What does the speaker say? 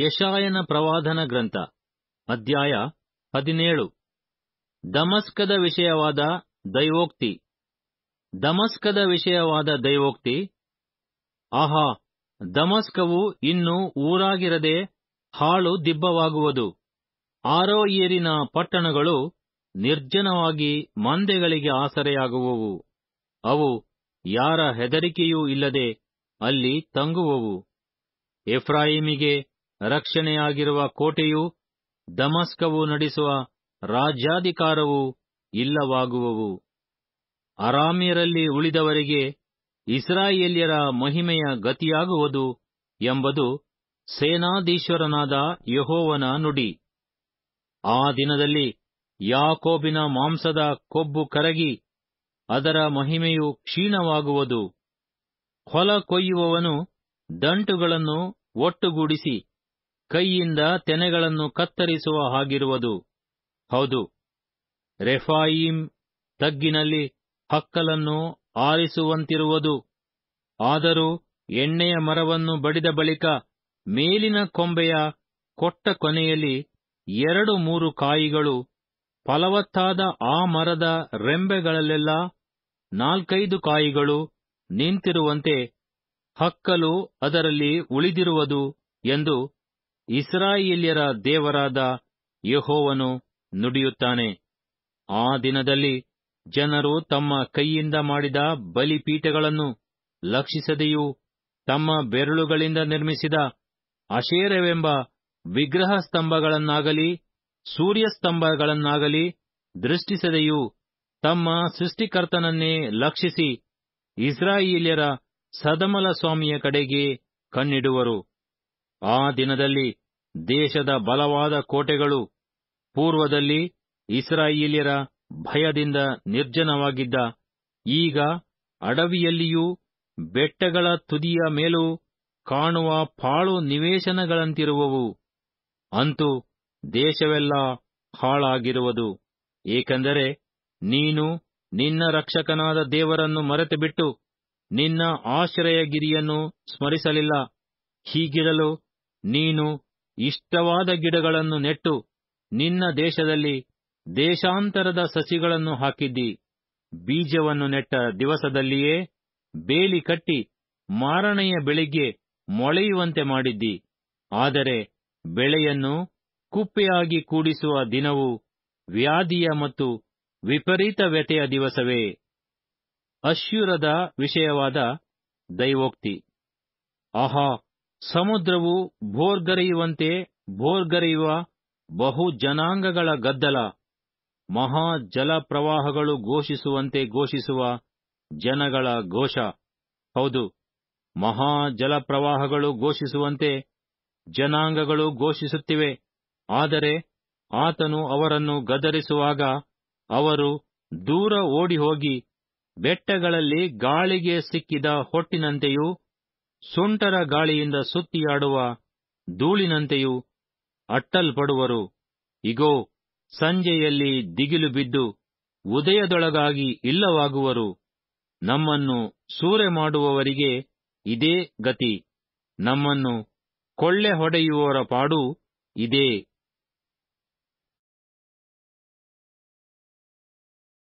ಯಶಾಯನ ಪ್ರವಾದನ ಗ್ರಂಥ ಅಧ್ಯಾಯ ಹದಿನೇಳು ದಮಸ್ಕದ ವಿಷಯವಾದ ದೈವೋಕ್ತಿ ದಮಸ್ಕದ ವಿಷಯವಾದ ದೈವೋಕ್ತಿ ಆಹಾ ದಮಸ್ಕವು ಇನ್ನು ಊರಾಗಿರದೆ ಹಾಳು ದಿಬ್ಬವಾಗುವುದು ಏರಿನ ಪಟ್ಟಣಗಳು ನಿರ್ಜನವಾಗಿ ಮಂದೆಗಳಿಗೆ ಆಸರೆಯಾಗುವವು ಅವು ಯಾರ ಹೆದರಿಕೆಯೂ ಇಲ್ಲದೆ ಅಲ್ಲಿ ತಂಗುವವು ಎಫ್ರಾಹಿಮಿಗೆ ರಕ್ಷಣೆಯಾಗಿರುವ ಕೋಟೆಯು ದಮಸ್ಕವು ನಡೆಸುವ ರಾಜ್ಯಾಧಿಕಾರವು ಇಲ್ಲವಾಗುವವು ಅರಾಮ್ಯರಲ್ಲಿ ಉಳಿದವರಿಗೆ ಇಸ್ರಾಯೇಲ್ಯರ ಮಹಿಮೆಯ ಗತಿಯಾಗುವುದು ಎಂಬುದು ಸೇನಾಧೀಶ್ವರನಾದ ಯಹೋವನ ನುಡಿ ಆ ದಿನದಲ್ಲಿ ಯಾಕೋಬಿನ ಮಾಂಸದ ಕೊಬ್ಬು ಕರಗಿ ಅದರ ಮಹಿಮೆಯು ಕ್ಷೀಣವಾಗುವುದು ಹೊಲ ಕೊಯ್ಯುವವನು ದಂಟುಗಳನ್ನು ಒಟ್ಟುಗೂಡಿಸಿ ಕೈಯಿಂದ ತೆನೆಗಳನ್ನು ಕತ್ತರಿಸುವ ಹಾಗಿರುವುದು ಹೌದು ರೆಫಾಯಿಂ ತಗ್ಗಿನಲ್ಲಿ ಹಕ್ಕಲನ್ನು ಆರಿಸುವಂತಿರುವುದು ಆದರೂ ಎಣ್ಣೆಯ ಮರವನ್ನು ಬಡಿದ ಬಳಿಕ ಮೇಲಿನ ಕೊಂಬೆಯ ಕೊಟ್ಟ ಕೊನೆಯಲ್ಲಿ ಎರಡು ಮೂರು ಕಾಯಿಗಳು ಫಲವತ್ತಾದ ಆ ಮರದ ರೆಂಬೆಗಳಲ್ಲೆಲ್ಲ ನಾಲ್ಕೈದು ಕಾಯಿಗಳು ನಿಂತಿರುವಂತೆ ಹಕ್ಕಲು ಅದರಲ್ಲಿ ಉಳಿದಿರುವುದು ಎಂದು ಇಸ್ರಾಯೇಲ್ಯರ ದೇವರಾದ ಯಹೋವನು ನುಡಿಯುತ್ತಾನೆ ಆ ದಿನದಲ್ಲಿ ಜನರು ತಮ್ಮ ಕೈಯಿಂದ ಮಾಡಿದ ಬಲಿಪೀಠಗಳನ್ನು ಲಕ್ಷಿಸದೆಯೂ ತಮ್ಮ ಬೆರಳುಗಳಿಂದ ನಿರ್ಮಿಸಿದ ಅಶೇರವೆಂಬ ವಿಗ್ರಹ ಸ್ತಂಭಗಳನ್ನಾಗಲಿ ಸೂರ್ಯಸ್ತಂಭಗಳನ್ನಾಗಲಿ ದೃಷ್ಟಿಸದೆಯೂ ತಮ್ಮ ಸೃಷ್ಟಿಕರ್ತನನ್ನೇ ಲಕ್ಷಿಸಿ ಇಸ್ರಾಯೇಲ್ಯರ ಸದಮಲ ಸ್ವಾಮಿಯ ಕಡೆಗೆ ಕಣ್ಣಿಡುವರು ಆ ದಿನದಲ್ಲಿ ದೇಶದ ಬಲವಾದ ಕೋಟೆಗಳು ಪೂರ್ವದಲ್ಲಿ ಇಸ್ರಾಯಿಲಿಯರ ಭಯದಿಂದ ನಿರ್ಜನವಾಗಿದ್ದ ಈಗ ಅಡವಿಯಲ್ಲಿಯೂ ಬೆಟ್ಟಗಳ ತುದಿಯ ಮೇಲೂ ಕಾಣುವ ಪಾಳು ನಿವೇಶನಗಳಂತಿರುವವು ಅಂತೂ ದೇಶವೆಲ್ಲ ಹಾಳಾಗಿರುವುದು ಏಕೆಂದರೆ ನೀನು ನಿನ್ನ ರಕ್ಷಕನಾದ ದೇವರನ್ನು ಮರೆತುಬಿಟ್ಟು ನಿನ್ನ ಆಶ್ರಯಗಿರಿಯನ್ನು ಸ್ಮರಿಸಲಿಲ್ಲ ಹೀಗಿರಲು ನೀನು ಇಷ್ಟವಾದ ಗಿಡಗಳನ್ನು ನೆಟ್ಟು ನಿನ್ನ ದೇಶದಲ್ಲಿ ದೇಶಾಂತರದ ಸಸಿಗಳನ್ನು ಹಾಕಿದ್ದಿ ಬೀಜವನ್ನು ನೆಟ್ಟ ದಿವಸದಲ್ಲಿಯೇ ಬೇಲಿ ಕಟ್ಟಿ ಮಾರಣೆಯ ಬೆಳಿಗ್ಗೆ ಮೊಳೆಯುವಂತೆ ಮಾಡಿದ್ದಿ ಆದರೆ ಬೆಳೆಯನ್ನು ಕುಪ್ಪೆಯಾಗಿ ಕೂಡಿಸುವ ದಿನವು ವ್ಯಾಧಿಯ ಮತ್ತು ವಿಪರೀತ ವ್ಯತೆಯ ದಿವಸವೇ ಅಶ್ಯುರದ ವಿಷಯವಾದ ದೈವೋಕ್ತಿ ಆಹಾ ಸಮುದ್ರವು ಭೋರ್ಗರೆಯುವಂತೆ ಭೋರ್ಗರೆಯುವ ಬಹು ಜನಾಂಗಗಳ ಗದ್ದಲ ಮಹಾ ಪ್ರವಾಹಗಳು ಘೋಷಿಸುವಂತೆ ಘೋಷಿಸುವ ಜನಗಳ ಘೋಷ ಹೌದು ಮಹಾ ಪ್ರವಾಹಗಳು ಘೋಷಿಸುವಂತೆ ಜನಾಂಗಗಳು ಘೋಷಿಸುತ್ತಿವೆ ಆದರೆ ಆತನು ಅವರನ್ನು ಗದರಿಸುವಾಗ ಅವರು ದೂರ ಓಡಿ ಹೋಗಿ ಬೆಟ್ಟಗಳಲ್ಲಿ ಗಾಳಿಗೆ ಸಿಕ್ಕಿದ ಹೊಟ್ಟಿನಂತೆಯೂ ಸೊಂಟರ ಗಾಳಿಯಿಂದ ಸುತ್ತಿಯಾಡುವ ಧೂಳಿನಂತೆಯೂ ಅಟ್ಟಲ್ಪಡುವರು ಇಗೋ ಸಂಜೆಯಲ್ಲಿ ದಿಗಿಲು ಬಿದ್ದು ಉದಯದೊಳಗಾಗಿ ಇಲ್ಲವಾಗುವರು ನಮ್ಮನ್ನು ಸೂರೆ ಮಾಡುವವರಿಗೆ ಇದೇ ಗತಿ ನಮ್ಮನ್ನು ಕೊಳ್ಳೆ ಹೊಡೆಯುವವರ ಪಾಡು ಇದೇ